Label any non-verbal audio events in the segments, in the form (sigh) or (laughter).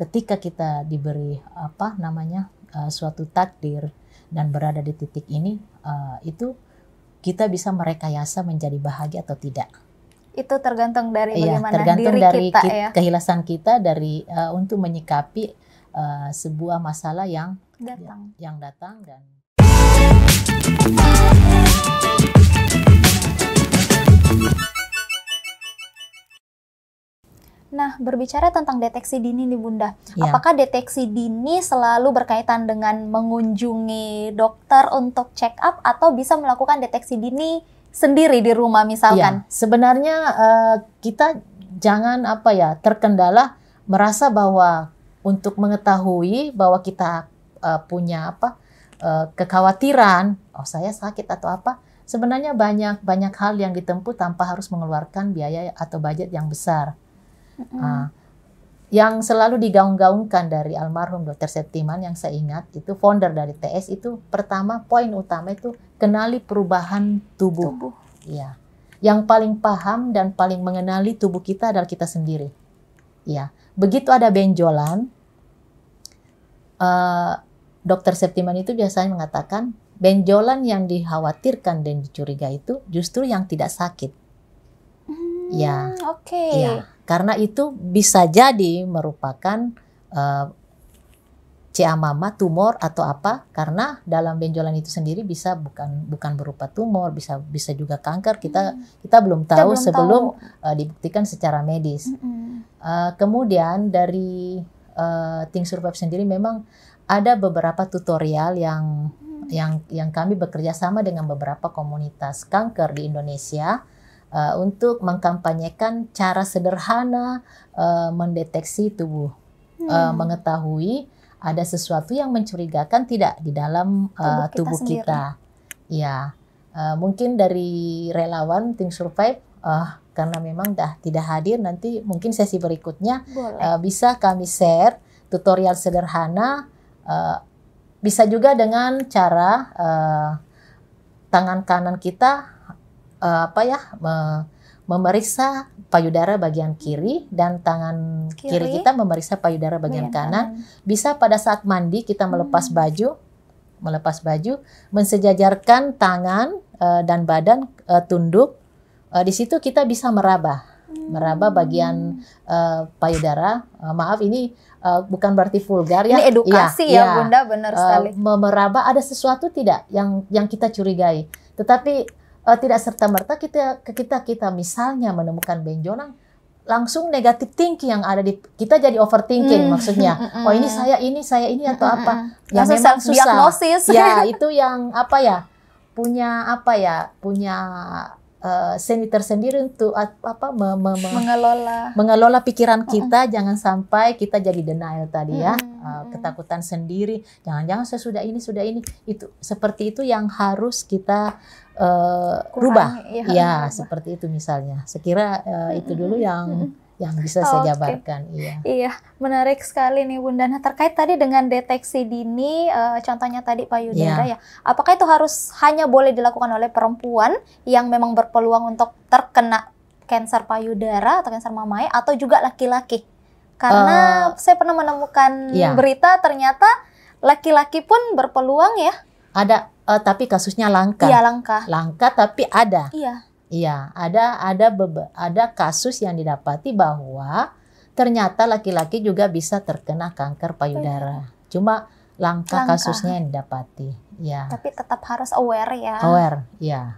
ketika kita diberi apa namanya uh, suatu takdir dan berada di titik ini uh, itu kita bisa merekayasa menjadi bahagia atau tidak. Itu tergantung dari iya, bagaimana ya, tergantung diri dari kita, kita ya. kehilasan kita dari uh, untuk menyikapi uh, sebuah masalah yang datang yang, yang datang dan Nah, berbicara tentang deteksi dini nih Bunda, ya. apakah deteksi dini selalu berkaitan dengan mengunjungi dokter untuk check up atau bisa melakukan deteksi dini sendiri di rumah misalkan? Ya. Sebenarnya uh, kita jangan apa ya terkendala merasa bahwa untuk mengetahui bahwa kita uh, punya apa uh, kekhawatiran, oh saya sakit atau apa, sebenarnya banyak banyak hal yang ditempuh tanpa harus mengeluarkan biaya atau budget yang besar. Mm-hmm. Uh, yang selalu digaung-gaungkan dari almarhum Dr. Septiman yang saya ingat itu founder dari TS itu pertama poin utama itu kenali perubahan tubuh. tubuh. Ya. Yang paling paham dan paling mengenali tubuh kita adalah kita sendiri. Ya. Begitu ada benjolan uh, eh, Dr. Septiman itu biasanya mengatakan benjolan yang dikhawatirkan dan dicuriga itu justru yang tidak sakit. Hmm, ya. Oke. Okay. Ya karena itu bisa jadi merupakan uh, eh, CA mama tumor atau apa karena dalam benjolan itu sendiri bisa bukan bukan berupa tumor bisa bisa juga kanker kita hmm. kita belum tahu kita belum sebelum tahu. Uh, dibuktikan secara medis hmm. uh, kemudian dari uh, Think Survive sendiri memang ada beberapa tutorial yang hmm. yang yang kami bekerja sama dengan beberapa komunitas kanker di Indonesia uh, untuk mengkampanyekan cara sederhana uh, mendeteksi tubuh, hmm. uh, mengetahui ada sesuatu yang mencurigakan tidak di dalam uh, tubuh kita. Tubuh kita. Ya, uh, mungkin dari relawan tim Survive uh, karena memang dah tidak hadir nanti mungkin sesi berikutnya uh, bisa kami share tutorial sederhana uh, bisa juga dengan cara uh, tangan kanan kita uh, apa ya me memeriksa payudara bagian kiri dan tangan kiri, kiri kita memeriksa payudara bagian kanan. kanan. Bisa pada saat mandi kita melepas hmm. baju, melepas baju, mensejajarkan tangan uh, dan badan uh, tunduk. Uh, di situ kita bisa meraba, hmm. meraba bagian uh, payudara. Uh, maaf ini uh, bukan berarti vulgar ya. Ini edukasi iya, ya, ya, ya. Bunda benar sekali. Uh, memeraba ada sesuatu tidak yang yang kita curigai. Tetapi uh, tidak serta merta kita kita kita misalnya menemukan benjolan langsung negatif thinking yang ada di kita jadi overthinking mm. maksudnya oh (laughs) ini saya ini saya ini atau hmm, hmm, apa yang langsung memang susah ya (laughs) itu yang apa ya punya apa ya punya uh, eh, seni tersendiri untuk apa me, me, me, mengelola mengelola pikiran kita -uh. jangan sampai kita jadi denial tadi ya uh, ketakutan sendiri jangan-jangan saya sudah ini sudah ini itu seperti itu yang harus kita uh, rubah iya, ya, ya seperti itu misalnya sekira uh, itu dulu yang yang bisa saya jabarkan. Okay. Iya. Iya, menarik sekali nih Bunda. Nah, terkait tadi dengan deteksi dini, uh, contohnya tadi Pak Yudhara yeah. ya. Apakah itu harus hanya boleh dilakukan oleh perempuan yang memang berpeluang untuk terkena kanker payudara atau kanker mamai atau juga laki-laki? Karena uh, saya pernah menemukan yeah. berita ternyata laki-laki pun berpeluang ya. Ada, uh, tapi kasusnya langka. Iya langka. Langka tapi ada. Iya. Iya, ada ada ada kasus yang didapati bahwa ternyata laki-laki juga bisa terkena kanker payudara. Cuma langka, langka. kasusnya yang didapati. Ya. Tapi tetap harus aware ya. Aware, ya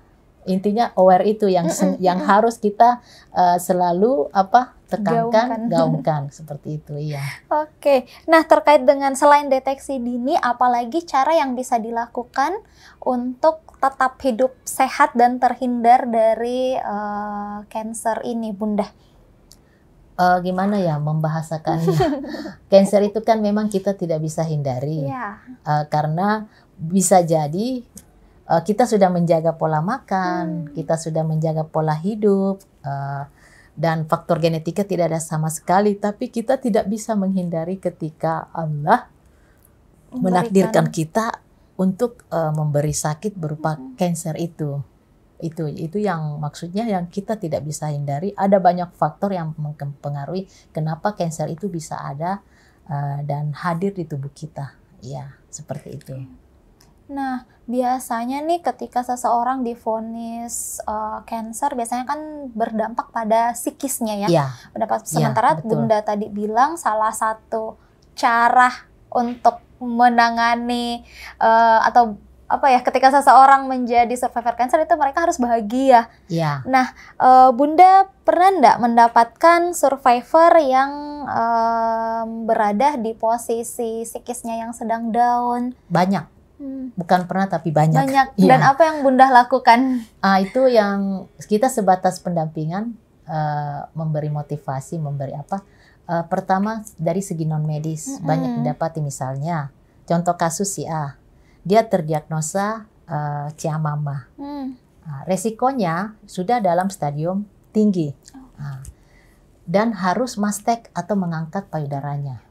intinya aware itu yang yang harus kita uh, selalu apa tekankan gaungkan. gaungkan seperti itu iya. Oke. Nah, terkait dengan selain deteksi dini apalagi cara yang bisa dilakukan untuk tetap hidup sehat dan terhindar dari uh, cancer ini, Bunda? uh, gimana ya membahasakan (laughs) Cancer itu kan memang kita tidak bisa hindari yeah. Iya. uh, karena bisa jadi uh, kita sudah menjaga pola makan, hmm. kita sudah menjaga pola hidup, uh, dan faktor genetika tidak ada sama sekali. Tapi kita tidak bisa menghindari ketika Allah Memberikan. menakdirkan kita untuk uh, memberi sakit berupa hmm. itu. Itu itu yang maksudnya yang kita tidak bisa hindari. Ada banyak faktor yang mempengaruhi kenapa kanker itu bisa ada uh, dan hadir di tubuh kita. Ya, seperti itu. Nah, biasanya nih ketika seseorang difonis uh, cancer biasanya kan berdampak pada psikisnya ya. Yeah. Iya. Berdampak iya, sementara yeah, Bunda tadi bilang salah satu cara untuk menangani uh, atau apa ya ketika seseorang menjadi survivor cancer itu mereka harus bahagia. Iya. Nah, uh, Bunda pernah enggak mendapatkan survivor yang um, berada di posisi psikisnya yang sedang down? Banyak Hmm. Bukan pernah tapi banyak. Banyak. Iya. Dan apa yang Bunda lakukan? Ah, itu yang kita sebatas pendampingan, uh, memberi motivasi, memberi apa. Uh, pertama dari segi non medis hmm. banyak didapati misalnya contoh kasus si A dia terdiagnosa uh, ciamama. Hmm. Nah, resikonya sudah dalam stadium tinggi nah, dan harus mastek atau mengangkat payudaranya.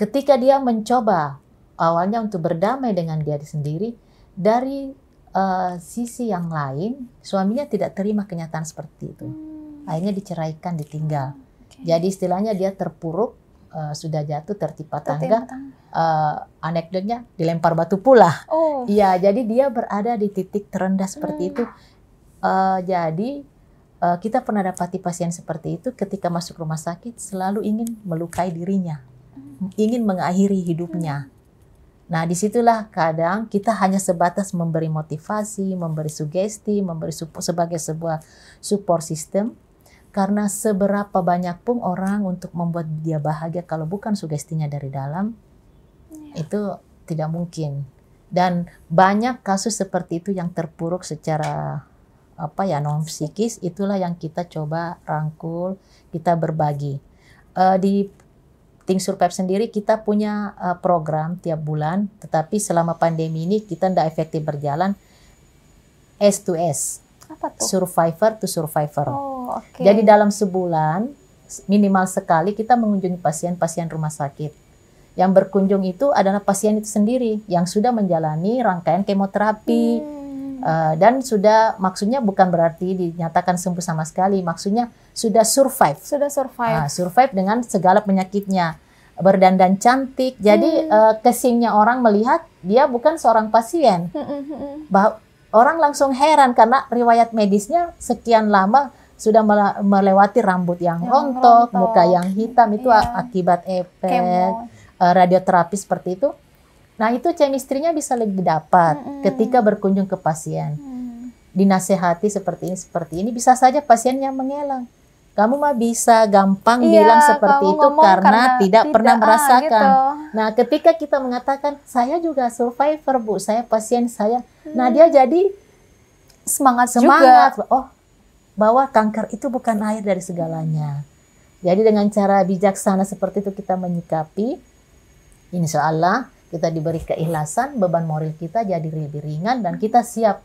Ketika dia mencoba awalnya untuk berdamai dengan dia sendiri dari uh, sisi yang lain suaminya tidak terima kenyataan seperti itu hmm. akhirnya diceraikan ditinggal okay. jadi istilahnya dia terpuruk uh, sudah jatuh tertipat tangga uh, anekdotnya dilempar batu pula oh. ya jadi dia berada di titik terendah seperti hmm. itu uh, jadi uh, kita pernah dapati pasien seperti itu ketika masuk rumah sakit selalu ingin melukai dirinya, hmm. ingin mengakhiri hidupnya. Nah, disitulah kadang kita hanya sebatas memberi motivasi, memberi sugesti, memberi support, sebagai sebuah support system. Karena seberapa banyak pun orang untuk membuat dia bahagia kalau bukan sugestinya dari dalam, yeah. itu tidak mungkin. Dan banyak kasus seperti itu yang terpuruk secara apa ya non psikis itulah yang kita coba rangkul, kita berbagi. Uh, di Think Survive sendiri kita punya eh, program tiap bulan, tetapi selama pandemi ini kita tidak efektif berjalan S to S. Apa tuh? Survivor to survivor. Oh, okay. Jadi dalam sebulan minimal sekali kita mengunjungi pasien-pasien rumah sakit. Yang berkunjung itu adalah pasien itu sendiri yang sudah menjalani rangkaian kemoterapi. Hmm Uh, dan sudah maksudnya bukan berarti dinyatakan sembuh sama sekali, maksudnya sudah survive. Sudah survive. Uh, survive dengan segala penyakitnya. Berdandan cantik. Jadi hmm. uh, kesingnya orang melihat dia bukan seorang pasien. Hmm, hmm, hmm, hmm. Bah orang langsung heran karena riwayat medisnya sekian lama sudah melewati rambut yang, yang rontok, rontok, muka yang hitam itu yeah. akibat efek Uh, radioterapi seperti itu Nah itu chemistry-nya bisa lebih dapat hmm. ketika berkunjung ke pasien. Hmm. Dinasehati seperti ini, seperti ini. Bisa saja pasiennya mengeleng Kamu mah bisa gampang iya, bilang seperti itu karena, karena tidak, tidak pernah ah, merasakan. Gitu. Nah ketika kita mengatakan, saya juga survivor Bu, saya pasien saya. Nah, hmm. Nah dia jadi semangat, semangat. Oh bahwa kanker itu bukan air dari segalanya. Jadi dengan cara bijaksana seperti itu kita menyikapi, insya Allah kita diberi keikhlasan, beban moral kita jadi lebih ringan dan kita siap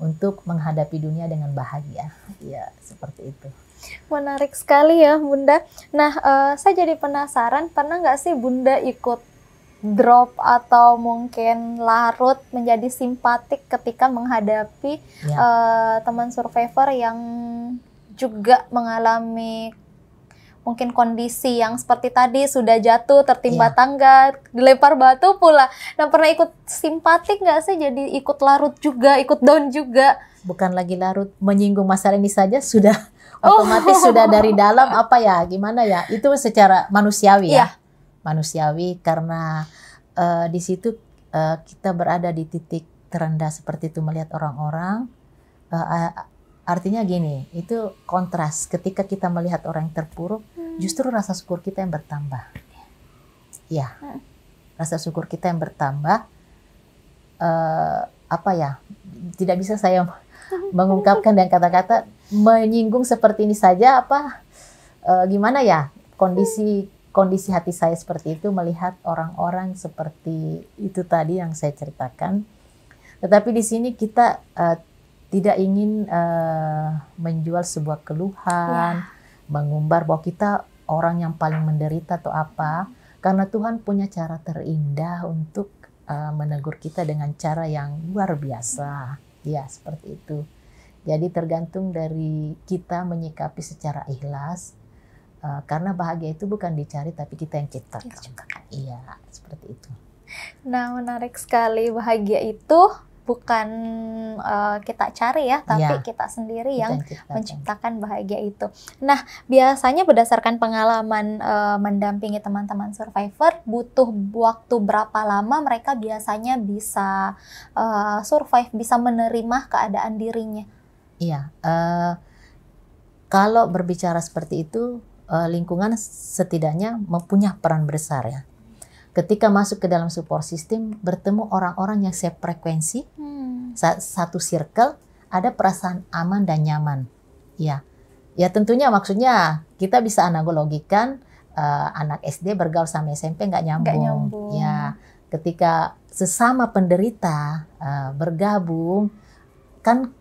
untuk menghadapi dunia dengan bahagia. Ya, seperti itu. Menarik sekali ya, Bunda. Nah, uh, saya jadi penasaran, pernah nggak sih Bunda ikut drop atau mungkin larut menjadi simpatik ketika menghadapi ya. uh, teman survivor yang juga mengalami mungkin kondisi yang seperti tadi sudah jatuh tertimpa yeah. tangga dilempar batu pula nah pernah ikut simpatik nggak sih jadi ikut larut juga ikut down juga bukan lagi larut menyinggung masalah ini saja sudah (laughs) oh. otomatis sudah dari dalam apa ya gimana ya itu secara manusiawi yeah. ya iya. manusiawi karena uh, di situ uh, kita berada di titik terendah seperti itu melihat orang-orang uh, Artinya gini, itu kontras. Ketika kita melihat orang yang terpuruk, hmm. justru rasa syukur kita yang bertambah. Ya, hmm. rasa syukur kita yang bertambah. Uh, apa ya? Tidak bisa saya (laughs) mengungkapkan dan kata-kata menyinggung seperti ini saja. Apa e, gimana ya kondisi kondisi hati saya seperti itu melihat orang-orang seperti itu tadi yang saya ceritakan. Tetapi di sini kita uh, tidak ingin uh, menjual sebuah keluhan, ya. mengumbar bahwa kita orang yang paling menderita atau apa, karena Tuhan punya cara terindah untuk uh, menegur kita dengan cara yang luar biasa. Ya, seperti itu. Jadi tergantung dari kita menyikapi secara ikhlas. Uh, karena bahagia itu bukan dicari tapi kita yang ciptakan. Iya, seperti itu. Nah, menarik sekali bahagia itu bukan uh, kita cari ya, tapi ya, kita sendiri yang kita menciptakan bahagia itu. Nah, biasanya berdasarkan pengalaman uh, mendampingi teman-teman survivor, butuh waktu berapa lama mereka biasanya bisa uh, survive, bisa menerima keadaan dirinya? Iya, uh, kalau berbicara seperti itu, uh, lingkungan setidaknya mempunyai peran besar ya ketika masuk ke dalam support system bertemu orang-orang yang saya hmm. satu circle ada perasaan aman dan nyaman ya ya tentunya maksudnya kita bisa analogikan uh, anak SD bergaul sama SMP nggak nyambung. nyambung ya ketika sesama penderita uh, bergabung kan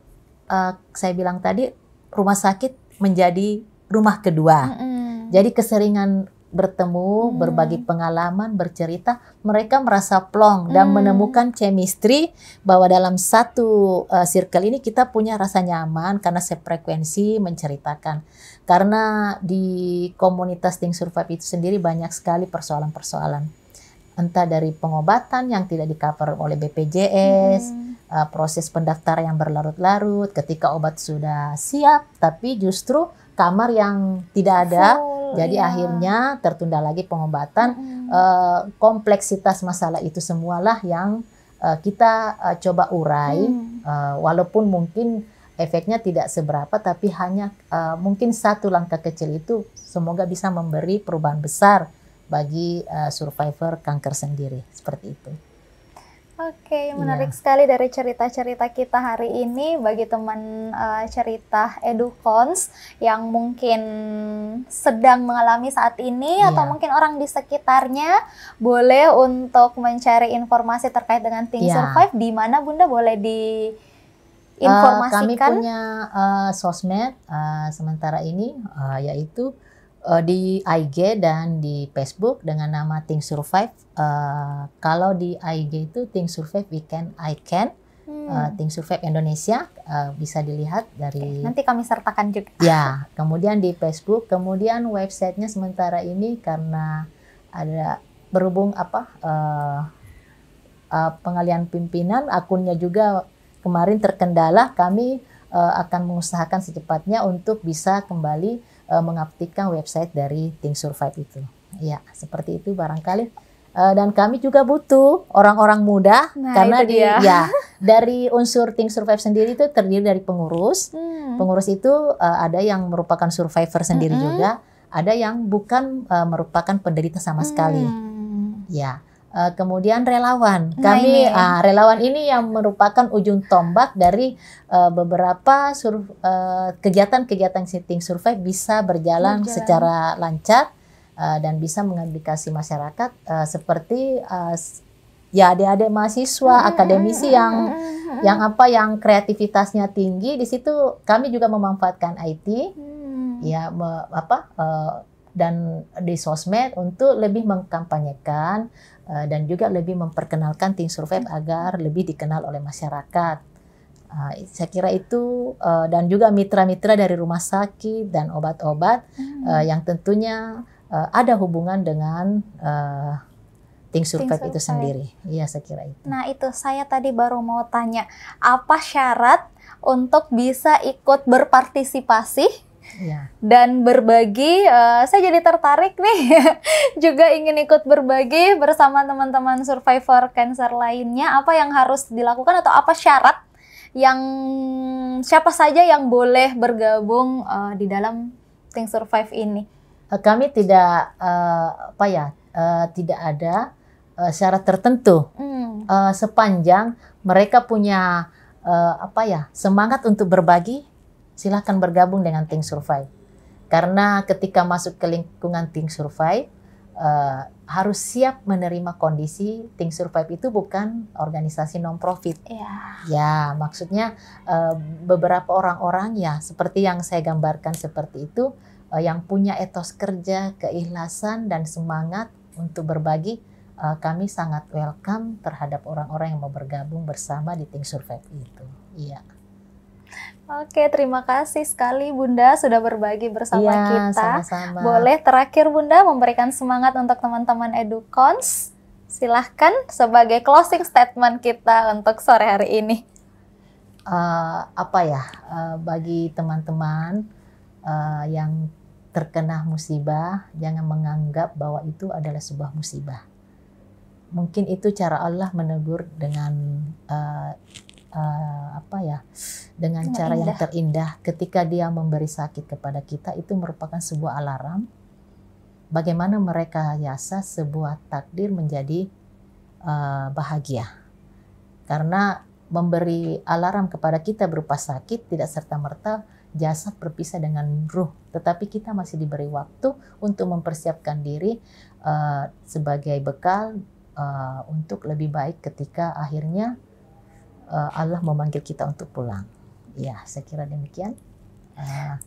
uh, saya bilang tadi rumah sakit menjadi rumah kedua mm -hmm. jadi keseringan bertemu, hmm. berbagi pengalaman, bercerita, mereka merasa plong dan hmm. menemukan chemistry bahwa dalam satu uh, circle ini kita punya rasa nyaman karena sefrekuensi menceritakan. Karena di komunitas Think Survive itu sendiri banyak sekali persoalan-persoalan. Entah dari pengobatan yang tidak di-cover oleh BPJS, hmm uh, proses pendaftar yang berlarut-larut ketika obat sudah siap tapi justru kamar yang tidak ada oh. Jadi iya. akhirnya tertunda lagi pengobatan. Hmm. Uh, kompleksitas masalah itu semualah yang uh, kita uh, coba urai, hmm. uh, walaupun mungkin efeknya tidak seberapa, tapi hanya uh, mungkin satu langkah kecil itu semoga bisa memberi perubahan besar bagi uh, survivor kanker sendiri seperti itu. Oke, iya. menarik iya. sekali dari cerita-cerita kita hari ini bagi teman uh, cerita edukons yang mungkin sedang mengalami saat ini yeah. atau mungkin orang di sekitarnya boleh untuk mencari informasi terkait dengan Think yeah. Survive di mana Bunda boleh di informasikan? Uh, eh, kami punya uh, sosmed uh, sementara ini uh, yaitu uh, di IG dan di Facebook dengan nama Think Survive. Uh, kalau di IG itu Think Survive Weekend I Can hmm. uh, eh, Think Survive Indonesia uh, bisa dilihat dari okay. nanti kami sertakan juga. Ya, kemudian di Facebook, kemudian websitenya sementara ini karena ada berhubung apa uh, uh, pengalian pimpinan akunnya juga kemarin terkendala kami uh, akan mengusahakan secepatnya untuk bisa kembali uh, mengaktifkan website dari Think Survive itu. Ya, seperti itu barangkali. Eh, dan kami juga butuh orang-orang muda nah, karena di dia. ya (laughs) dari unsur Think Survive sendiri itu terdiri dari pengurus. Hmm. Pengurus itu uh, ada yang merupakan survivor sendiri hmm. juga, ada yang bukan uh, merupakan penderita sama hmm. sekali. Ya. Uh, kemudian relawan. Nah, kami ini. Uh, relawan ini yang merupakan ujung tombak dari uh, beberapa kegiatan-kegiatan uh, kegiatan -kegiatan Think Survive bisa berjalan, berjalan secara lancar Eh, dan bisa mengedukasi masyarakat uh, seperti uh, ya adik-adik mahasiswa mm-hmm. akademisi yang mm-hmm. yang apa yang kreativitasnya tinggi di situ kami juga memanfaatkan IT hmm. ya me, apa uh, dan di sosmed untuk lebih mengkampanyekan uh, dan juga lebih memperkenalkan tim survei hmm. agar lebih dikenal oleh masyarakat. Uh, saya kira itu uh, dan juga mitra-mitra dari rumah sakit dan obat-obat hmm. uh, yang tentunya uh, ada hubungan dengan uh, Think Survive, Think Survive itu sendiri. Iya, saya kira itu. Nah, itu saya tadi baru mau tanya, apa syarat untuk bisa ikut berpartisipasi ya. dan berbagi? Uh, saya jadi tertarik nih, (laughs) juga ingin ikut berbagi bersama teman-teman survivor cancer lainnya. Apa yang harus dilakukan atau apa syarat yang siapa saja yang boleh bergabung uh, di dalam Think Survive ini? Eh, kami tidak uh, apa ya uh, tidak ada uh, syarat tertentu hmm. uh, sepanjang mereka punya uh, apa ya semangat untuk berbagi silahkan bergabung dengan Think Survey karena ketika masuk ke lingkungan Think Survey uh, harus siap menerima kondisi Think Survive itu bukan organisasi non profit. Yeah. Ya, maksudnya uh, beberapa orang-orang ya seperti yang saya gambarkan seperti itu Eh, yang punya etos kerja, keikhlasan dan semangat untuk berbagi, eh, kami sangat welcome terhadap orang-orang yang mau bergabung bersama di Think Survey itu. Iya. Oke, terima kasih sekali Bunda sudah berbagi bersama ya, kita. Sama-sama. Boleh terakhir Bunda memberikan semangat untuk teman-teman EduCons? Silahkan sebagai closing statement kita untuk sore hari ini. Uh, apa ya, uh, bagi teman-teman uh, yang terkena musibah, jangan menganggap bahwa itu adalah sebuah musibah. Mungkin itu cara Allah menegur dengan uh, uh, apa ya, dengan yang cara indah. yang terindah. Ketika Dia memberi sakit kepada kita, itu merupakan sebuah alarm. Bagaimana mereka yasa sebuah takdir menjadi uh, bahagia, karena memberi alarm kepada kita berupa sakit tidak serta merta jasad berpisah dengan ruh, tetapi kita masih diberi waktu untuk mempersiapkan diri uh, sebagai bekal uh, untuk lebih baik ketika akhirnya uh, Allah memanggil kita untuk pulang. Ya, saya kira demikian. Uh,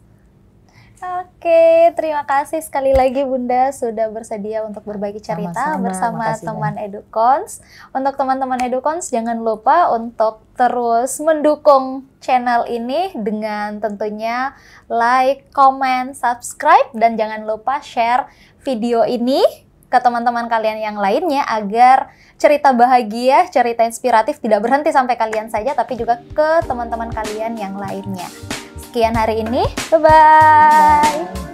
Oke, terima kasih sekali lagi Bunda sudah bersedia untuk berbagi cerita Sama-sama, bersama teman ya. EduCons. Untuk teman-teman EduCons jangan lupa untuk terus mendukung channel ini dengan tentunya like, comment, subscribe dan jangan lupa share video ini ke teman-teman kalian yang lainnya agar cerita bahagia, cerita inspiratif tidak berhenti sampai kalian saja tapi juga ke teman-teman kalian yang lainnya. Sekian hari ini. Bye-bye.